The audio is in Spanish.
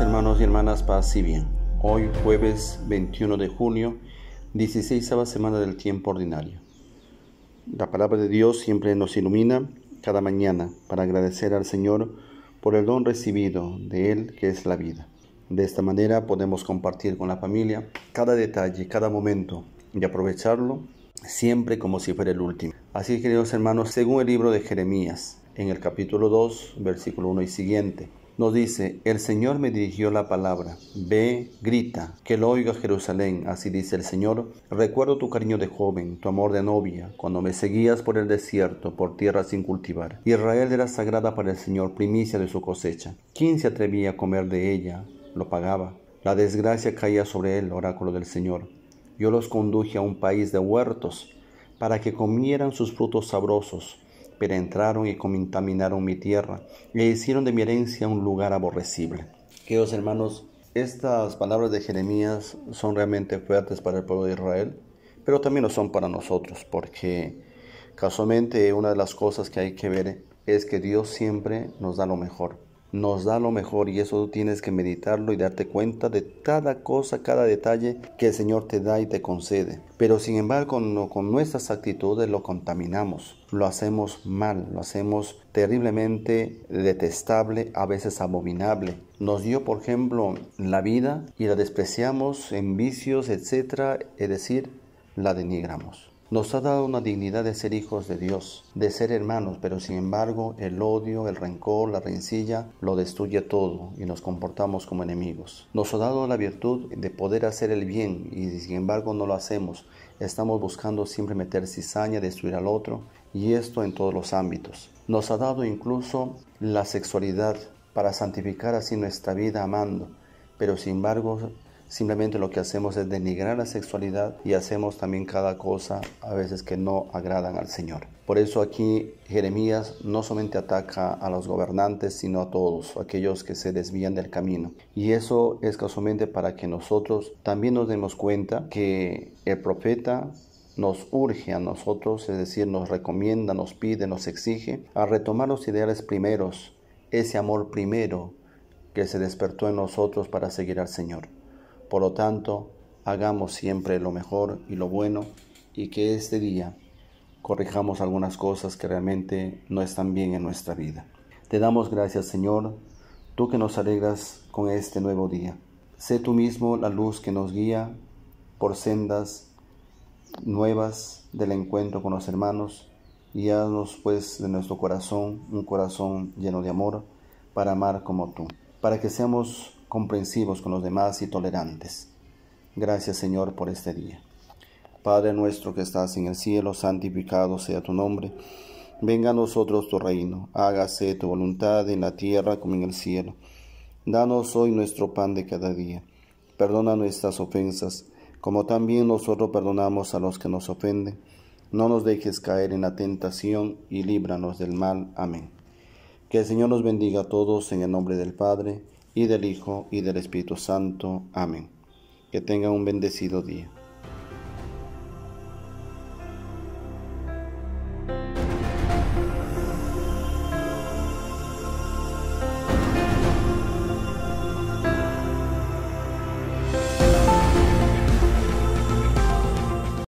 hermanos y hermanas, paz y bien. Hoy jueves 21 de junio, 16 semana del tiempo ordinario. La palabra de Dios siempre nos ilumina cada mañana para agradecer al Señor por el don recibido de Él que es la vida. De esta manera podemos compartir con la familia cada detalle, cada momento y aprovecharlo siempre como si fuera el último. Así, queridos hermanos, según el libro de Jeremías, en el capítulo 2, versículo 1 y siguiente, nos dice, el Señor me dirigió la palabra, ve, grita, que lo oiga Jerusalén, así dice el Señor, recuerdo tu cariño de joven, tu amor de novia, cuando me seguías por el desierto, por tierra sin cultivar. Israel era sagrada para el Señor, primicia de su cosecha. ¿Quién se atrevía a comer de ella? Lo pagaba. La desgracia caía sobre él, oráculo del Señor. Yo los conduje a un país de huertos, para que comieran sus frutos sabrosos pero entraron y contaminaron mi tierra le hicieron de mi herencia un lugar aborrecible. Queridos hermanos, estas palabras de Jeremías son realmente fuertes para el pueblo de Israel, pero también lo son para nosotros, porque casualmente una de las cosas que hay que ver es que Dios siempre nos da lo mejor nos da lo mejor y eso tienes que meditarlo y darte cuenta de cada cosa, cada detalle que el Señor te da y te concede. Pero sin embargo, con nuestras actitudes lo contaminamos, lo hacemos mal, lo hacemos terriblemente detestable, a veces abominable. Nos dio, por ejemplo, la vida y la despreciamos en vicios, etcétera, es decir, la denigramos. Nos ha dado una dignidad de ser hijos de Dios, de ser hermanos, pero sin embargo el odio, el rencor, la rencilla lo destruye todo y nos comportamos como enemigos. Nos ha dado la virtud de poder hacer el bien y sin embargo no lo hacemos. Estamos buscando siempre meter cizaña, destruir al otro y esto en todos los ámbitos. Nos ha dado incluso la sexualidad para santificar así nuestra vida amando, pero sin embargo Simplemente lo que hacemos es denigrar la sexualidad y hacemos también cada cosa a veces que no agradan al Señor. Por eso aquí Jeremías no solamente ataca a los gobernantes, sino a todos aquellos que se desvían del camino. Y eso es casualmente para que nosotros también nos demos cuenta que el profeta nos urge a nosotros, es decir, nos recomienda, nos pide, nos exige, a retomar los ideales primeros, ese amor primero que se despertó en nosotros para seguir al Señor. Por lo tanto, hagamos siempre lo mejor y lo bueno y que este día corrijamos algunas cosas que realmente no están bien en nuestra vida. Te damos gracias, Señor, tú que nos alegras con este nuevo día. Sé tú mismo la luz que nos guía por sendas nuevas del encuentro con los hermanos y haznos pues de nuestro corazón un corazón lleno de amor para amar como tú, para que seamos comprensivos con los demás y tolerantes. Gracias Señor por este día. Padre nuestro que estás en el cielo, santificado sea tu nombre. Venga a nosotros tu reino, hágase tu voluntad en la tierra como en el cielo. Danos hoy nuestro pan de cada día. Perdona nuestras ofensas, como también nosotros perdonamos a los que nos ofenden. No nos dejes caer en la tentación y líbranos del mal. Amén. Que el Señor nos bendiga a todos en el nombre del Padre y del Hijo, y del Espíritu Santo. Amén. Que tenga un bendecido día.